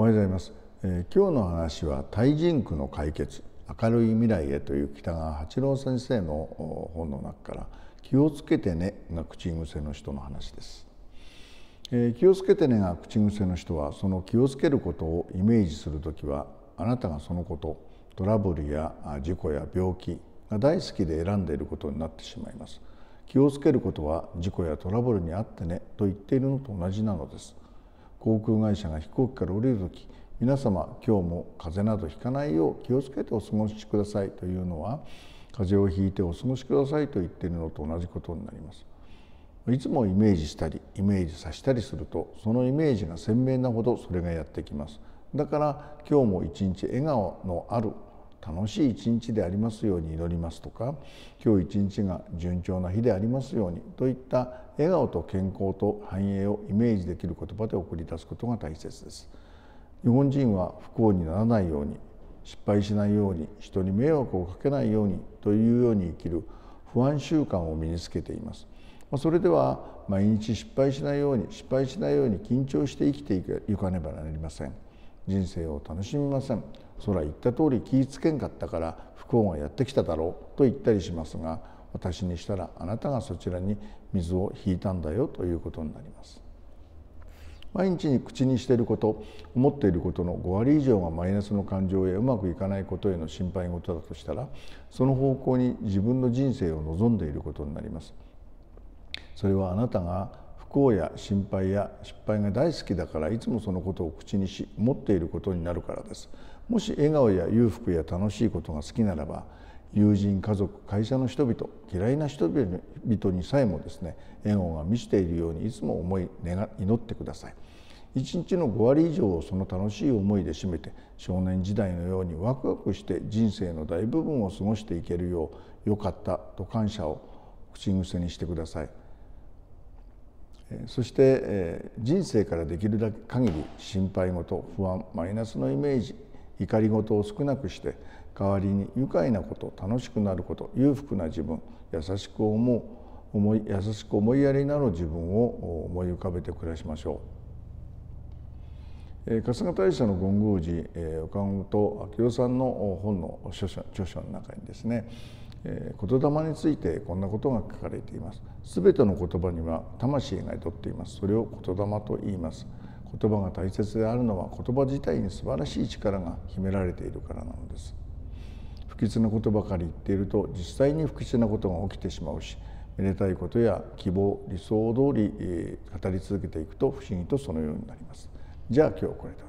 おはようございます、えー、今日の話は対人区の解決明るい未来へという北川八郎先生の本の中から気をつけてねが口癖の人の話です、えー、気をつけてねが口癖の人はその気をつけることをイメージする時はあなたがそのことトラブルや事故や病気が大好きで選んでいることになってしまいます気をつけることは事故やトラブルにあってねと言っているのと同じなのです航空会社が飛行機から降りる時皆様今日も風邪などひかないよう気をつけてお過ごしくださいというのは風邪をひいてお過ごしくださいと言っているのと同じことになります。いつもイメージしたりイメージさせたりするとそのイメージが鮮明なほどそれがやってきます。だから今日も一日笑顔のある楽しい一日でありますように祈りますとか今日一日が順調な日でありますようにといった笑顔と健康と繁栄をイメージできる言葉で送り出すことが大切です日本人は不幸にならないように失敗しないように人に迷惑をかけないようにというように生きる不安習慣を身につけていますそれでは毎日失敗しないように失敗しないように緊張して生きていかねばなりません人生を楽しみませんそら言った通り気ぃつけんかったから不幸がやってきただろうと言ったりしますが私にしたらあなたがそちらに水を引いたんだよということになります毎日に口にしていること思っていることの5割以上がマイナスの感情やうまくいかないことへの心配事だとしたらその方向に自分の人生を望んでいることになりますそれはあなたが幸や心配や失敗が大好きだからいつもそのことを口にし持っていることになるからですもし笑顔や裕福や楽しいことが好きならば友人家族会社の人々嫌いな人々にさえもですね笑顔が満ちているようにいつも思い願祈ってください一日の5割以上をその楽しい思いで占めて少年時代のようにワクワクして人生の大部分を過ごしていけるよう良かったと感謝を口癖にしてください。そして人生からできるだけ限り心配事不安マイナスのイメージ怒り事を少なくして代わりに愉快なこと楽しくなること裕福な自分優しく思う思い優しく思いやりなる自分を思い浮かべて暮らしましょう。春日大社の権宮寺岡本明夫さんの本の著書の中にですねえ言霊についてこんなことが書かれています。すべての言葉には魂が宿っています。それを言霊と言います。言葉が大切であるのは言葉自体に素晴らしい力が秘められているからなのです。不吉なことばかり言っていると実際に不吉なことが起きてしまうしめでたいことや希望理想通り、語り続けていくと不思議とそのようになります。じゃあ今日これで